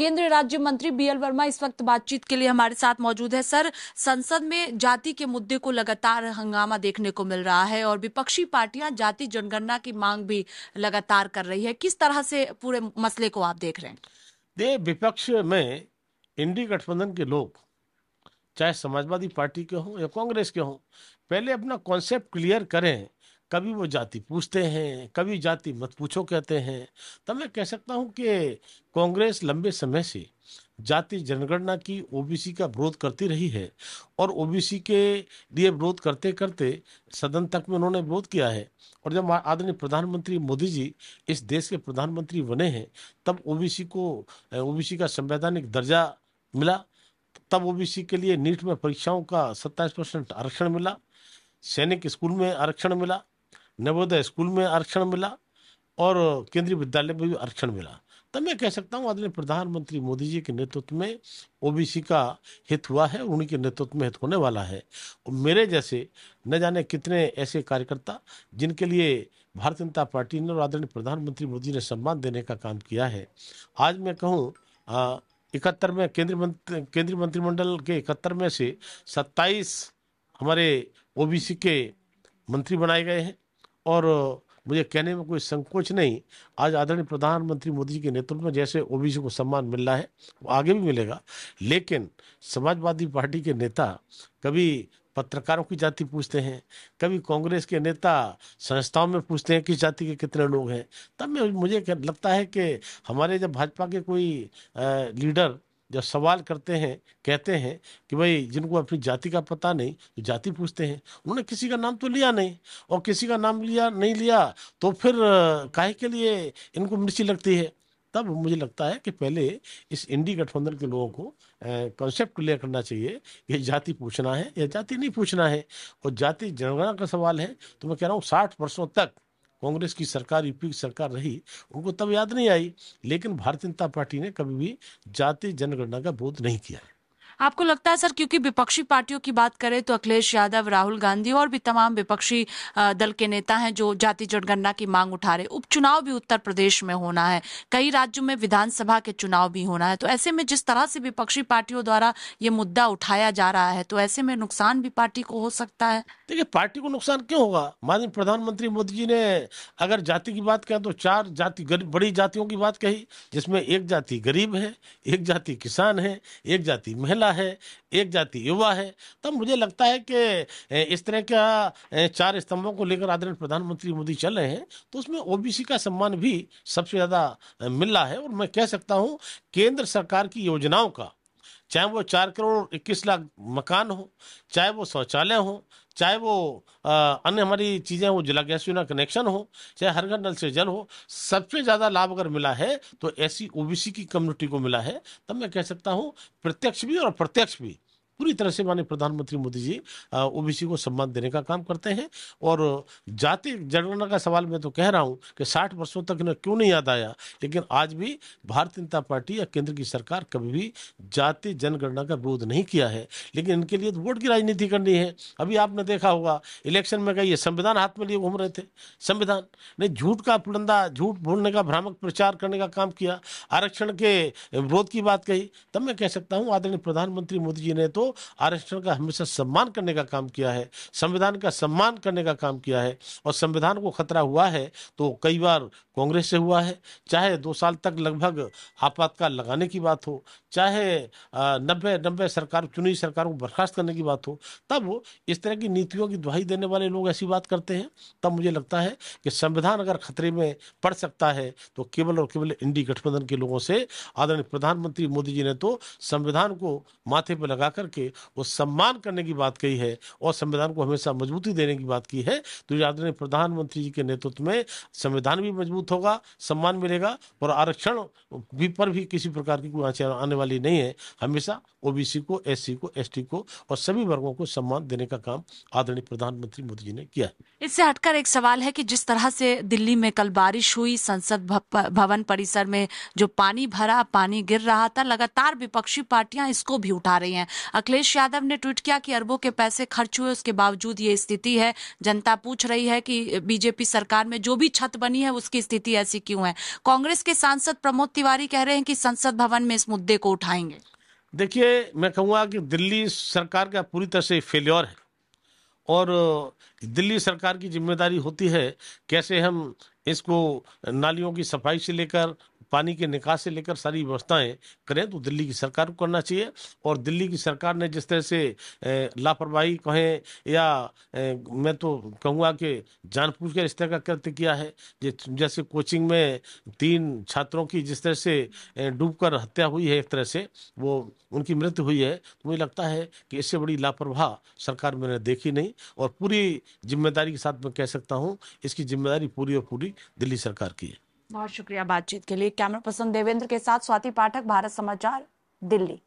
केंद्रीय राज्य मंत्री बी वर्मा इस वक्त बातचीत के लिए हमारे साथ मौजूद है सर संसद में जाति के मुद्दे को लगातार हंगामा देखने को मिल रहा है और विपक्षी पार्टियां जाति जनगणना की मांग भी लगातार कर रही है किस तरह से पूरे मसले को आप देख रहे हैं दे विपक्ष में इंडी गठबंधन के लोग चाहे समाजवादी पार्टी के हों या कांग्रेस के हों पहले अपना कॉन्सेप्ट क्लियर करें कभी वो जाति पूछते हैं कभी जाति मत पूछो कहते हैं तब मैं कह सकता हूँ कि कांग्रेस लंबे समय से जाति जनगणना की ओबीसी का विरोध करती रही है और ओबीसी के लिए विरोध करते करते सदन तक में उन्होंने विरोध किया है और जब आदरणीय प्रधानमंत्री मोदी जी इस देश के प्रधानमंत्री बने हैं तब ओबीसी को ओबीसी का संवैधानिक दर्जा मिला तब ओबीसी के लिए नीट में परीक्षाओं का सत्ताईस परसेंट आरक्षण मिला सैनिक स्कूल में आरक्षण मिला नवोदय स्कूल में आरक्षण मिला और केंद्रीय विद्यालय में भी आरक्षण मिला तब मैं कह सकता हूँ आदरणीय प्रधानमंत्री मोदी जी के नेतृत्व में ओबीसी का हित हुआ है उन्हीं के नेतृत्व में हित होने वाला है और मेरे जैसे न जाने कितने ऐसे कार्यकर्ता जिनके लिए भारतीय जनता पार्टी ने और आदरणीय प्रधानमंत्री मोदी ने सम्मान देने का काम किया है आज मैं कहूँ इकहत्तर में केंद्रीय मंत्री केंद्रीय मंत्रिमंडल के इकहत्तर में से सत्ताईस हमारे ओबीसी के मंत्री बनाए गए हैं और मुझे कहने में कोई संकोच नहीं आज आदरणीय प्रधानमंत्री मोदी जी के नेतृत्व में जैसे ओबीसी को सम्मान मिल रहा है वो आगे भी मिलेगा लेकिन समाजवादी पार्टी के नेता कभी पत्रकारों की जाति पूछते हैं कभी कांग्रेस के नेता संस्थाओं में पूछते हैं किस जाति के कितने लोग हैं तब मुझे लगता है कि हमारे जब भाजपा के कोई लीडर जब सवाल करते हैं कहते हैं कि भाई जिनको अपनी जाति का पता नहीं तो जाति पूछते हैं उन्होंने किसी का नाम तो लिया नहीं और किसी का नाम लिया नहीं लिया तो फिर काहे के लिए इनको मिर्ची लगती है तब मुझे लगता है कि पहले इस इंडी गठबंधन के लोगों को कॉन्सेप्ट क्लियर करना चाहिए कि जाति पूछना है या जाति नहीं पूछना है और जाति जनगणना का सवाल है तो मैं कह रहा हूँ साठ वर्षों तक कांग्रेस की सरकार यूपी की सरकार रही उनको तब याद नहीं आई लेकिन भारतीय जनता पार्टी ने कभी भी जाति जनगणना का बोध नहीं किया आपको लगता है सर क्योंकि विपक्षी पार्टियों की बात करें तो अखिलेश यादव राहुल गांधी और भी तमाम विपक्षी दल के नेता हैं जो जाति जनगणना की मांग उठा रहे उपचुनाव भी उत्तर प्रदेश में होना है कई राज्यों में विधानसभा के चुनाव भी होना है तो ऐसे में जिस तरह से विपक्षी पार्टियों द्वारा ये मुद्दा उठाया जा रहा है तो ऐसे में नुकसान भी पार्टी को हो सकता है देखिए पार्टी को नुकसान क्यों होगा माननीय प्रधानमंत्री मोदी जी ने अगर जाति की बात कहें तो चार जाति बड़ी जातियों की बात कही जिसमें एक जाति गरीब है एक जाति किसान है एक जाति महिला है एक जाति युवा है तब मुझे लगता है कि इस तरह का चार स्तंभों को लेकर आदरणीय प्रधानमंत्री मोदी चल रहे हैं तो उसमें ओबीसी का सम्मान भी सबसे ज़्यादा मिल रहा है और मैं कह सकता हूँ केंद्र सरकार की योजनाओं का चाहे वो चार करोड़ इक्कीस लाख मकान हो चाहे वो शौचालय हो चाहे वो अन्य हमारी चीज़ें वो जिला गैस योजना कनेक्शन हो चाहे हर घर नल से जल हो सबसे ज़्यादा लाभ अगर मिला है तो ऐसी ओबीसी की कम्युनिटी को मिला है तब मैं कह सकता हूँ प्रत्यक्ष भी और अप्रत्यक्ष भी पूरी तरह से माननीय प्रधानमंत्री मोदी जी ओबीसी को सम्मान देने का काम करते हैं और जाति जनगणना का सवाल मैं तो कह रहा हूँ कि साठ वर्षों तक इन्हें क्यों नहीं याद आया लेकिन आज भी भारतीय जनता पार्टी या केंद्र की सरकार कभी भी जाति जनगणना का विरोध नहीं किया है लेकिन इनके लिए तो वोट की राजनीति करनी है अभी आपने देखा होगा इलेक्शन में कही संविधान हाथ में लिए घूम रहे थे संविधान ने झूठ का पुलंदा झूठ बोलने का भ्रामक प्रचार करने का काम किया आरक्षण के विरोध की बात कही तब मैं कह सकता हूँ आदरणीय प्रधानमंत्री मोदी जी ने तो आरक्षण का हमेशा सम्मान करने का काम किया है संविधान का सम्मान करने का काम किया है और संविधान को खतरा हुआ है तो कई बार कांग्रेस से हुआ है चाहे दो साल तक लगभग आपातकाल लगाने की बात हो चाहे नब्बे नब्बे सरकार चुनी सरकार को बर्खास्त करने की बात हो तब इस तरह की नीतियों की दुहाई देने वाले लोग ऐसी बात करते हैं तब मुझे लगता है कि संविधान अगर खतरे में पड़ सकता है तो केवल और केवल इंडी गठबंधन के लोगों से आदरणीय प्रधानमंत्री मोदी जी ने तो संविधान को माथे पर लगा करके के वो सम्मान करने की बात कही है और संविधान को हमेशा मजबूती देने की बात की है तो आदरणीय प्रधानमंत्री जी के नेतृत्व में संविधान भी मजबूत होगा सम्मान मिलेगा और आरक्षण भी पर भी किसी प्रकार की कोई आँच आने वाली नहीं है हमेशा ओबीसी को एस को एस को और सभी वर्गों को सम्मान देने का काम आदरणीय प्रधानमंत्री मोदी जी ने किया इससे हटकर एक सवाल है कि जिस तरह से दिल्ली में कल बारिश हुई संसद भवन परिसर में जो पानी भरा पानी गिर रहा था लगातार विपक्षी पार्टियां इसको भी उठा रही हैं अखिलेश यादव ने ट्वीट किया कि अरबों के पैसे खर्च हुए उसके बावजूद ये स्थिति है जनता पूछ रही है कि बीजेपी सरकार में जो भी छत बनी है उसकी स्थिति ऐसी क्यों है कांग्रेस के सांसद प्रमोद तिवारी कह रहे हैं कि संसद भवन में इस मुद्दे को उठाएंगे देखिए मैं कहूँगा कि दिल्ली सरकार का पूरी तरह से फेल्योर है और दिल्ली सरकार की जिम्मेदारी होती है कैसे हम इसको नालियों की सफाई से लेकर पानी के निकास से लेकर सारी व्यवस्थाएं करें तो दिल्ली की सरकार को करना चाहिए और दिल्ली की सरकार ने जिस तरह से लापरवाही कहें या मैं तो कहूँगा कि जानपूझ कर इस तरह का कृत्य किया है जैसे कोचिंग में तीन छात्रों की जिस तरह से डूबकर हत्या हुई है एक तरह से वो उनकी मृत्यु हुई है तो मुझे लगता है कि इससे बड़ी लापरवाह सरकार मैंने देखी नहीं और पूरी जिम्मेदारी के साथ मैं कह सकता हूँ इसकी जिम्मेदारी पूरी और पूरी दिल्ली सरकार की है बहुत शुक्रिया बातचीत के लिए कैमरा पर्सन देवेंद्र के साथ स्वाति पाठक भारत समाचार दिल्ली